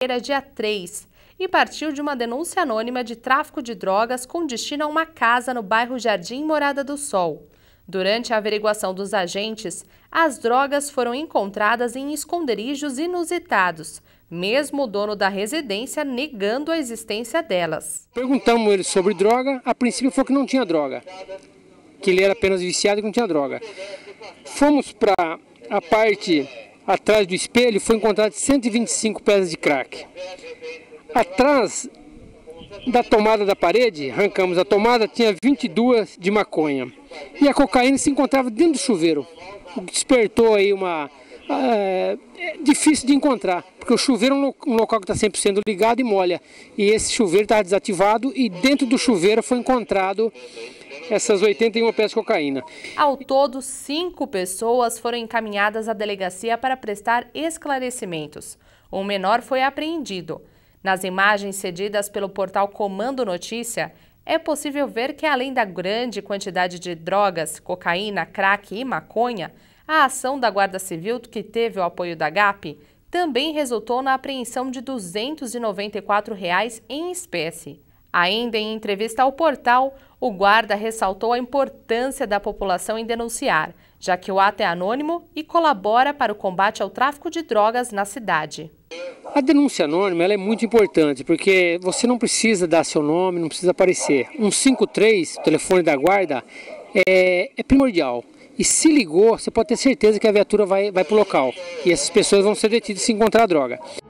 era dia 3 e partiu de uma denúncia anônima de tráfico de drogas com destino a uma casa no bairro Jardim Morada do Sol. Durante a averiguação dos agentes, as drogas foram encontradas em esconderijos inusitados, mesmo o dono da residência negando a existência delas. Perguntamos ele sobre droga, a princípio foi que não tinha droga, que ele era apenas viciado e que não tinha droga. Fomos para a parte Atrás do espelho foi encontrado 125 pedras de crack. Atrás da tomada da parede, arrancamos a tomada, tinha 22 de maconha. E a cocaína se encontrava dentro do chuveiro, o que despertou aí uma... É, é difícil de encontrar, porque o chuveiro é um local que está sempre sendo ligado e molha. E esse chuveiro estava tá desativado e dentro do chuveiro foi encontrado essas 81 peças de cocaína. Ao todo, cinco pessoas foram encaminhadas à delegacia para prestar esclarecimentos. Um menor foi apreendido. Nas imagens cedidas pelo portal Comando Notícia, é possível ver que além da grande quantidade de drogas, cocaína, crack e maconha, a ação da Guarda Civil, que teve o apoio da GAP, também resultou na apreensão de R$ 294 reais em espécie. Ainda em entrevista ao portal, o guarda ressaltou a importância da população em denunciar, já que o ato é anônimo e colabora para o combate ao tráfico de drogas na cidade. A denúncia anônima é muito importante, porque você não precisa dar seu nome, não precisa aparecer. 153, o telefone da guarda, é, é primordial. E se ligou, você pode ter certeza que a viatura vai, vai para o local. E essas pessoas vão ser detidas se encontrar droga.